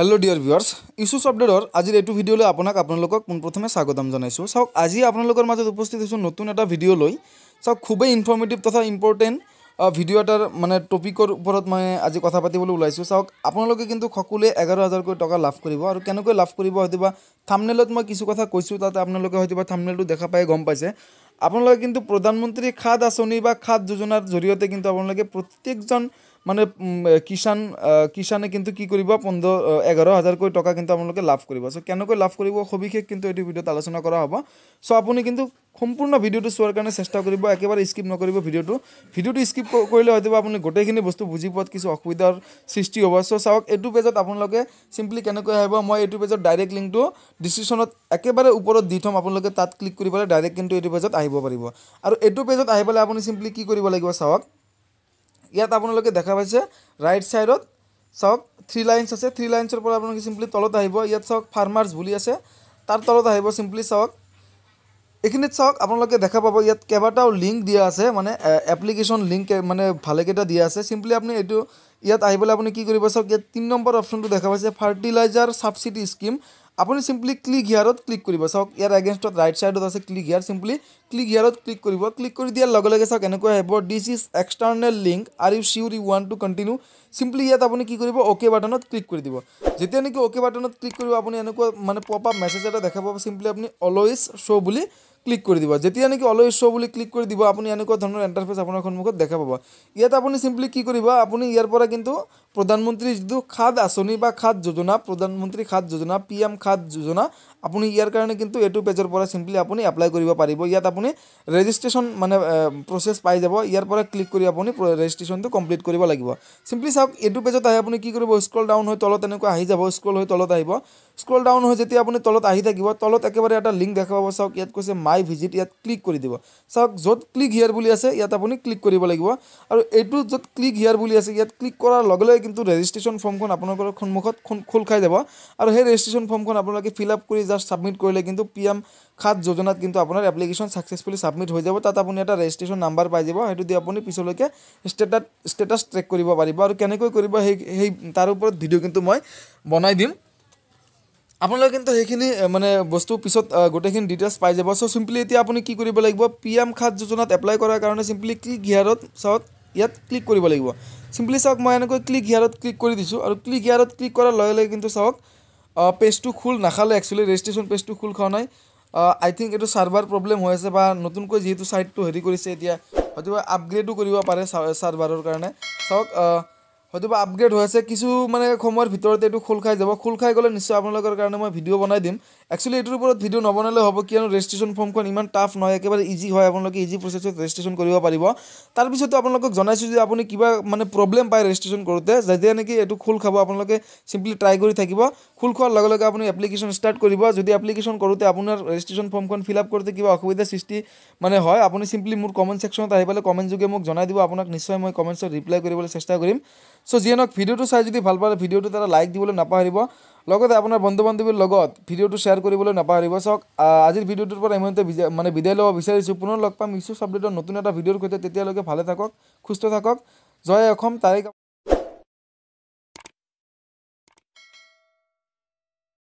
hello' dear viewers ইছু চফ্টৱেৰৰ আজিৰ এইটো ভিডিঅ'লৈ আপোনাক আপোনালোকক পোনপ্ৰথমে স্বাগতম জনাইছোঁ চাওক আজি আপোনালোকৰ মাজত উপস্থিত হৈছোঁ নতুন এটা ভিডিঅ' লৈ চাওক খুবেই ইনফৰ্মেটিভ তথা ইম্পৰ্টেণ্ট ভিডিঅ' এটাৰ মানে টপিকৰ ওপৰত মই আজি কথা পাতিবলৈ ওলাইছোঁ চাওক আপোনালোকে কিন্তু সকলোৱে এঘাৰ হাজাৰকৈ টকা লাভ কৰিব আৰু কেনেকৈ লাভ কৰিব হয়তোবা থামনেলত মই কিছু কথা কৈছোঁ তাতে আপোনালোকে হয়তোবা থামনেলটো দেখা পাই গম পাইছে আপোনালোকে কিন্তু প্ৰধানমন্ত্ৰী খাদ আঁচনি বা খাদ যোজনাৰ জৰিয়তে কিন্তু আপোনালোকে প্ৰত্যেকজন মানে কিষাণ কিষাণে কিন্তু কি কৰিব পোন্ধৰ এঘাৰ হাজাৰকৈ টকা কিন্তু আপোনালোকে লাভ কৰিব চ' কেনেকৈ লাভ কৰিব সবিশেষ কিন্তু এইটো ভিডিঅ'ত আলোচনা কৰা হ'ব চ' আপুনি কিন্তু সম্পূৰ্ণ ভিডিঅ'টো চোৱাৰ কাৰণে চেষ্টা কৰিব একেবাৰে স্কিপ নকৰিব ভিডিঅ'টো ভিডিঅ'টো স্কিপ কৰিলে হয়তো আপুনি গোটেইখিনি বস্তু বুজি পোৱাত কিছু অসুবিধাৰ সৃষ্টি হ'ব চ' চাওক এইটো পেজত আপোনালোকে চিম্পলি কেনেকৈ আহিব মই এইটো পেজত ডাইৰেক্ট লিংকটো ডিচক্ৰিপশ্যনত একেবাৰে ওপৰত দি থ'ম আপোনালোকে তাত ক্লিক কৰি পেলাই ডাইৰেক্ট কিন্তু এইটো পেজত আহিব পাৰিব আৰু এইটো পেজত আহি পেলাই আপুনি চিম্পলি কি কৰিব লাগিব চাওক ইয়াত আপোনালোকে দেখা পাইছে ৰাইট ছাইডত চাওক থ্ৰী লাইনছ আছে থ্ৰী লাইনছৰ পৰা আপোনালোকে চিম্পলি তলত আহিব ইয়াত চাওক ফাৰ্মাৰ্ছ বুলি আছে তাৰ তলত আহিব চিম্পলি চাওক এইখিনিত চাওক আপোনালোকে দেখা পাব ইয়াত কেইবাটাও লিংক দিয়া আছে মানে এপ্লিকেশ্যন লিংক মানে ভালেকেইটা দিয়া আছে চিম্পলি আপুনি এইটো ইয়াত আহি পেলাই আপুনি কি কৰিব চাওক ইয়াত তিনি নম্বৰ অপশ্যনটো দেখা পাইছে ফাৰ্টিলাইজাৰ ছাবচিডি স্কিম আপুনি চিম্পলি ক্লিক হিয়াৰত ক্লিক কৰিব চাওক ইয়াৰ এগেইনষ্টত ৰাইট ছাইডত আছে ক্লিক হিয়াৰ চিম্পলি ক্লিক হিয়াৰত ক্লিক কৰিব ক্লিক কৰি দিয়াৰ লগে লগে চাওক এনেকুৱা আহিব this is external link are you sure you ৱান টু কণ্টিনিউ চিম্পলি ইয়াত আপুনি কি কৰিব অ'কে বাটনত ক্লিক কৰি দিব যেতিয়া নেকি অ'কে বাটনত ক্লিক কৰিব আপুনি এনেকুৱা মানে পপ আপ মেছেজ এটা দেখা পাব চিম্পলি আপুনি অলৱেজ শ্ব' বুলি ক্লিক কৰি দিব যেতিয়া নেকি অলৱেজ শ্ব' বুলি ক্লিক কৰি দিব আপুনি এনেকুৱা ধৰণৰ এণ্টাৰফেচ আপোনাৰ সন্মুখত দেখা পাব ইয়াত আপুনি চিম্পলি কি কৰিব আপুনি ইয়াৰ পৰা কিন্তু প্ৰধানমন্ত্ৰীৰ যিটো খাদ আঁচনি বা খাদ যোজনা প্ৰধানমন্ত্ৰী খাদ যোজনা পি এম খাদ যোজনা আপুনি ইয়াৰ কাৰণে কিন্তু এইটো পেজৰ পৰা চিম্পলি আপুনি এপ্লাই কৰিব পাৰিব ইয়াত আপুনি ৰেজিষ্ট্ৰেশ্যন মানে প্ৰচেছ পাই যাব ইয়াৰ পৰা ক্লিক কৰি আপুনি ৰেজিষ্ট্ৰেশ্যনটো কমপ্লিট কৰিব লাগিব চিম্পলি চাওক এইটো পেজত আহি আপুনি কি কৰিব স্ক্ৰল ডাউন হৈ তলত এনেকুৱা আহি যাব স্ক্ৰল হৈ তলত আহিব স্ক্ৰল ডাউন হৈ যেতিয়া আপুনি তলত আহি থাকিব তলত একেবাৰে এটা লিংক দেখা চাওক ইয়াত কৈছে মা মাই ভিজিট ইয়াত ক্লিক কৰি দিব চাওক য'ত ক্লিক হিয়াৰ বুলি আছে ইয়াত আপুনি ক্লিক কৰিব লাগিব আৰু এইটো য'ত ক্লিক হিয়াৰ বুলি আছে ইয়াত ক্লিক কৰাৰ লগে লগে কিন্তু ৰেজিষ্ট্ৰেশ্যন ফৰ্মখন আপোনালোকৰ সন্মুখত খোল খাই যাব আৰু সেই ৰেজিষ্ট্ৰেশ্যন ফৰ্মখন আপোনালোকে ফিল আপ কৰি জাষ্ট ছাবমিট কৰিলে কিন্তু পি এম সাত যোজনাত কিন্তু আপোনাৰ এপ্লিকেশ্যন ছাকচেছফুলি ছাবমিট হৈ যাব তাত আপুনি এটা ৰেজিষ্ট্ৰেশ্যন নাম্বাৰ পাই যাব সেইটো দি আপুনি পিছলৈকে ষ্টেটাছ ষ্টেটাছ ট্ৰেক কৰিব পাৰিব আৰু কেনেকৈ কৰিব সেই সেই তাৰ ওপৰত ভিডিঅ' কিন্তু মই বনাই দিম আপোনালোকে কিন্তু সেইখিনি মানে বস্তু পিছত গোটেইখিনি ডিটেইলছ পাই যাব চ' চিম্পলি এতিয়া আপুনি কি কৰিব লাগিব পি এম খাত যোজনাত এপ্লাই কৰাৰ কাৰণে চিম্পলি ক্লিক হিয়াৰত চাওক ইয়াত ক্লিক কৰিব লাগিব চিম্পলি চাওক মই এনেকৈ ক্লিক হিয়াৰত ক্লিক কৰি দিছোঁ আৰু ক্লিক হিয়াৰত ক্লিক কৰাৰ লগে লগে কিন্তু চাওক পেজটো খোল নাখালে একচুৱেলি ৰেজিষ্ট্ৰেশ্যন পেজটো খোল খোৱা নাই আই থিংক এইটো ছাৰ্ভাৰ প্ৰব্লেম হৈ আছে বা নতুনকৈ যিহেতু ছাইটটো হেৰি কৰিছে এতিয়া হয়তো আপগ্ৰেডো কৰিব পাৰে ছাৰ্ভাৰৰ কাৰণে চাওক হয়তো বা আপগ্ৰেড হৈ আছে কিছু মানে সময়ৰ ভিতৰতে এইটো খোল খাই যাব খোল খাই গ'লে নিশ্চয় আপোনালোকৰ কাৰণে মই ভিডিঅ' বনাই দিম একচুৱেলি এইটোৰ ওপৰত ভিডিঅ' নবনালে হ'ব কিয়নো ৰেজিষ্ট্ৰেশ্যন ফৰ্মখন ইমান টাফ নহয় একেবাৰে ইজি হয় আপোনালোকে ইজি প্ৰচেছত ৰেজিষ্ট্ৰেশ্যন কৰিব পাৰিব তাৰপিছতো আপোনালোকক জনাইছোঁ যে আপুনি কিবা মানে প্ৰব্লেম পায় ৰেজিষ্ট্ৰেশ্যন কৰোঁতে যেতিয়া নেকি এইটো খোল খাব আপোনালোকে চিম্পলি ট্ৰাই কৰি থাকিব খোল খোৱাৰ লগে লগে আপুনি এপ্লিকেশ্যন ষ্টাৰ্ট কৰিব যদি এপ্লিকেশ্যন কৰোঁতে আপোনাৰ ৰেজিষ্ট্ৰেশ্যন ফৰ্মখন ফিল আপ কৰোঁতে কিবা অসুবিধা সৃষ্টি মানে হয় আপুনি চিম্পলি মোৰ কমেণ্ট ছেকশ্যনত আহি পেলাই কমেণ্ট যোগে মোক জনাই দিব আপোনাক নিশ্চয় মই কমেণ্টছত ৰিপ্লাই কৰিবলৈ চেষ্টা কৰিম চ' যিয়ে নহওক ভিডিঅ'টো চাই যদি ভাল পালে ভিডিঅ'টোত এটা লাইক দিবলৈ নাপাহৰিব লগতে আপোনাৰ বন্ধু বান্ধৱীৰ লগত ভিডিঅ'টো শ্বেয়াৰ কৰিবলৈ নাপাহৰিব চাওক আজিৰ ভিডিঅ'টোৰ পৰা ইমানতে মানে বিদায় ল'ব বিচাৰিছোঁ পুনৰ লগ পাম ইছ্যুছ আপডেটৰ নতুন এটা ভিডিঅ'ৰ সৈতে তেতিয়ালৈকে ভালে থাকক সুস্থ থাকক জয় অসম তাৰিখ